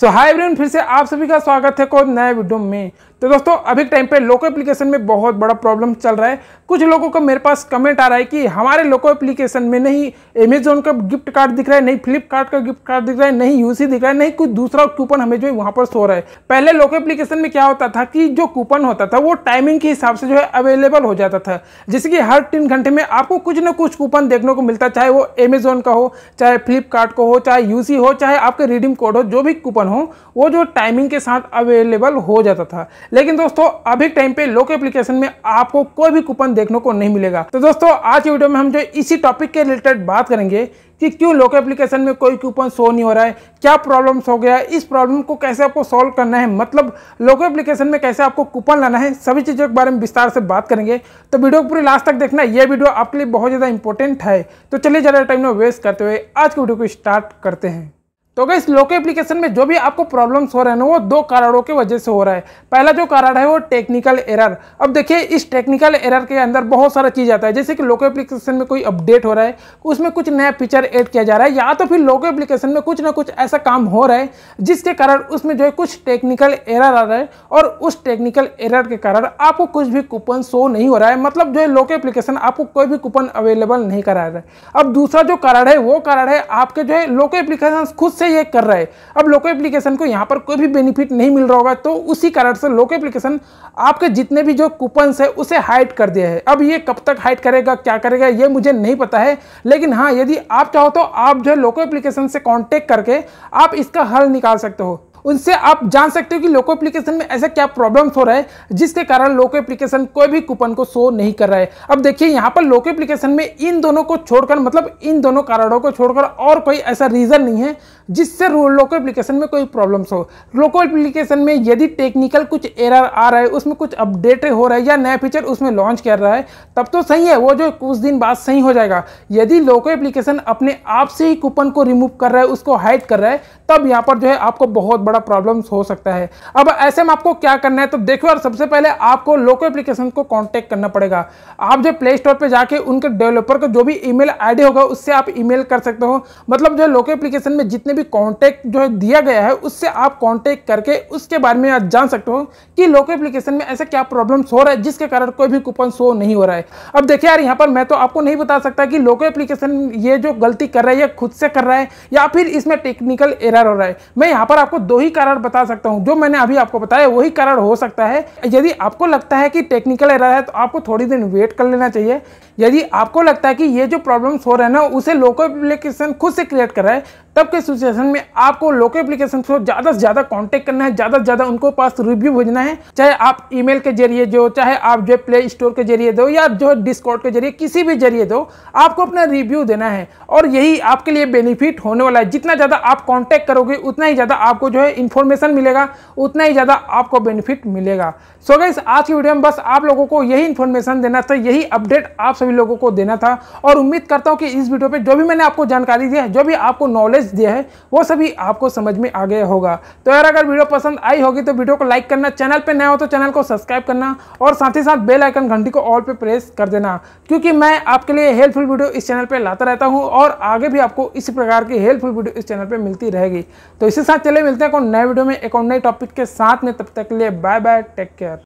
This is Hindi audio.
सो हाय एवरीवन फिर से आप सभी का स्वागत है कोई नए वीडियो में तो दोस्तों अभी टाइम पे लोको एप्लीकेशन में बहुत बड़ा प्रॉब्लम चल रहा है कुछ लोगों का मेरे पास कमेंट आ रहा है कि हमारे लोको एप्लीकेशन में नहीं अमेजोन का गिफ्ट कार्ड दिख रहा है नहीं फ्लिपकार्ट का गिफ्ट कार्ड दिख रहा है नहीं यूसी दिख रहा है नहीं कुछ दूसरा कूपन हमें जो है वहाँ पर सो रहा है पहले लोको एप्लीकेशन में क्या होता था कि जो कूपन होता था वो टाइमिंग के हिसाब से जो है अवेलेबल हो जाता था जैसे कि हर तीन घंटे में आपको कुछ ना कुछ कूपन देखने को मिलता चाहे वो अमेजोन का हो चाहे फ्लिपकार्ट का हो चाहे यूसी हो चाहे आपका रिडीम कोड हो जो भी कूपन ओपन हो वो जो टाइमिंग के साथ अवेलेबल हो जाता था लेकिन दोस्तों अभी टाइम पे लोक एप्लीकेशन में आपको कोई भी कूपन देखने को नहीं मिलेगा तो दोस्तों आज की वीडियो में हम जो इसी टॉपिक के रिलेटेड बात करेंगे कि क्यों लोक एप्लीकेशन में कोई कूपन शो नहीं हो रहा है क्या प्रॉब्लम्स हो गया इस प्रॉब्लम को कैसे आपको सॉल्व करना है मतलब लोक एप्लीकेशन में कैसे आपको कूपन लाना है सभी चीज़ों के बारे में विस्तार से बात करेंगे तो वीडियो को पूरी लास्ट तक देखना यह वीडियो आपके लिए बहुत ज़्यादा इंपॉर्टेंट है तो चलिए ज़्यादा टाइम में वेस्ट करते हुए आज की वीडियो को स्टार्ट करते हैं तो अगर इस लोके एप्लीकेशन में जो भी आपको प्रॉब्लम्स हो रहे हैं ना वो दो कारणों की वजह से हो रहा है पहला जो कारण है वो टेक्निकल एरर अब देखिए इस टेक्निकल एरर के अंदर बहुत सारा चीज़ आता है जैसे कि लोकल एप्लीकेशन में कोई अपडेट हो रहा है उसमें कुछ नया फीचर ऐड किया जा रहा है या तो फिर लोकल एप्लीकेशन में कुछ ना कुछ ऐसा काम हो रहा है जिसके कारण उसमें जो है कुछ टेक्निकल एरर आ रहा है और उस टेक्निकल एरर के कारण आपको कुछ भी कूपन शो नहीं हो रहा है मतलब जो है लोके एप्लीकेशन आपको कोई भी कूपन अवेलेबल नहीं करा रहा है अब दूसरा जो कारण है वो कारण है आपके जो है लोके एप्लीकेशन खुद से ये कर रहा है अब लोको एप्लीकेशन को यहाँ पर कोई भी बेनिफिट नहीं मिल रहा होगा तो उसी कारण से लोको एप्लीकेशन आपके जितने भी जो कूपन्स है उसे हाइड कर दिया है अब ये कब तक हाइड करेगा क्या करेगा ये मुझे नहीं पता है लेकिन हाँ यदि आप चाहो तो आप जो लोको एप्लीकेशन से कॉन्टेक्ट करके आप इसका हल निकाल सकते हो उनसे आप जान सकते हो कि लोको एप्लीकेशन में ऐसा क्या प्रॉब्लम्स हो रहा है जिसके कारण लोको एप्लीकेशन कोई भी कूपन को शो नहीं कर रहा है अब देखिए यहाँ पर लोको एप्लीकेशन में इन दोनों को छोड़कर मतलब इन दोनों कारणों को छोड़कर और कोई ऐसा रीज़न नहीं है जिससे लोको एप्लीकेशन में कोई प्रॉब्लम्स हो लोको एप्लीकेशन में यदि टेक्निकल कुछ एरर आ रहा है उसमें कुछ अपडेट हो रहा है या नया फीचर उसमें लॉन्च कर रहा है तब तो सही है वो जो कुछ दिन बाद सही हो जाएगा यदि लोको एप्लीकेशन अपने आप से ही कूपन को रिमूव कर रहा है उसको हाइड कर रहा है तब यहाँ पर जो है आपको बहुत बड़ा प्रॉब्लम्स हो सकता है अब ऐसे में आपको क्या करना है तो देखो यार सबसे पहले आपको लोको एप्लीकेशन को कॉन्टैक्ट करना पड़ेगा आप जो प्ले स्टोर पर जाके उनके डेवलपर को जो भी ई आईडी होगा उससे आप ई कर सकते हो मतलब जो लोको एप्लीकेशन में जितने जितने भी कॉन्टैक्ट जो है दिया गया है उससे आप कॉन्टैक्ट करके उसके बारे में आप जान सकते हो कि लोकल एप्लीकेशन में ऐसे क्या प्रॉब्लम्स हो रहा है जिसके कारण कोई भी कूपन शो नहीं हो रहा है अब देखिए यार यहाँ पर मैं तो आपको नहीं बता सकता कि लोकल एप्लीकेशन ये जो गलती कर रहा है या खुद से कर रहा है या फिर इसमें टेक्निकल एरर हो रहा है मैं यहाँ पर आपको दो ही कारण बता सकता हूँ जो मैंने अभी आपको बताया वही कारण हो सकता है यदि आपको लगता है कि टेक्निकल एरर है तो आपको थोड़ी देर वेट कर लेना चाहिए यदि आपको लगता है कि ये जो प्रॉब्लम्स हो रहे हैं ना उसे लोकल एप्लीकेशन खुद से क्रिएट कर रहा है तब के सिचुएशन में आपको लोकल एप्लीकेशन से ज़्यादा से ज़्यादा कॉन्टेक्ट करना है ज़्यादा से ज़्यादा उनको पास रिव्यू भेजना है चाहे आप ईमेल के जरिए दो चाहे आप जो प्ले स्टोर के जरिए दो या जो डिस्कॉट के जरिए किसी भी जरिए दो आपको अपना रिव्यू देना है और यही आपके लिए बेनिफिट होने वाला है जितना ज़्यादा आप कॉन्टेक्ट करोगे उतना ही ज़्यादा आपको जो है इन्फॉर्मेशन मिलेगा उतना ही ज़्यादा आपको बेनिफिट मिलेगा सो गई आज की वीडियो में बस आप लोगों को यही इन्फॉर्मेशन देना था यही अपडेट आप सभी लोगों को देना था और उम्मीद करता हूँ कि इस वीडियो पर जो भी मैंने आपको जानकारी दी है जो भी आपको नॉलेज दिया है वो सभी आपको समझ में आ गया होगा तो यार अगर वीडियो पसंद आई होगी तो वीडियो को लाइक करना चैनल पर नया हो तो चैनल को सब्सक्राइब करना और साथ ही साथ बेल आइकन घंटी को ऑल पर प्रेस कर देना क्योंकि मैं आपके लिए हेल्पफुल वीडियो इस चैनल पर लाता रहता हूँ और आगे भी आपको इसी प्रकार की हेल्पफुल वीडियो इस चैनल पर मिलती रहेगी तो इसी साथ चले मिलते हैं नए वीडियो में एक और नए टॉपिक के साथ में तब तक के लिए बाय बाय टेक केयर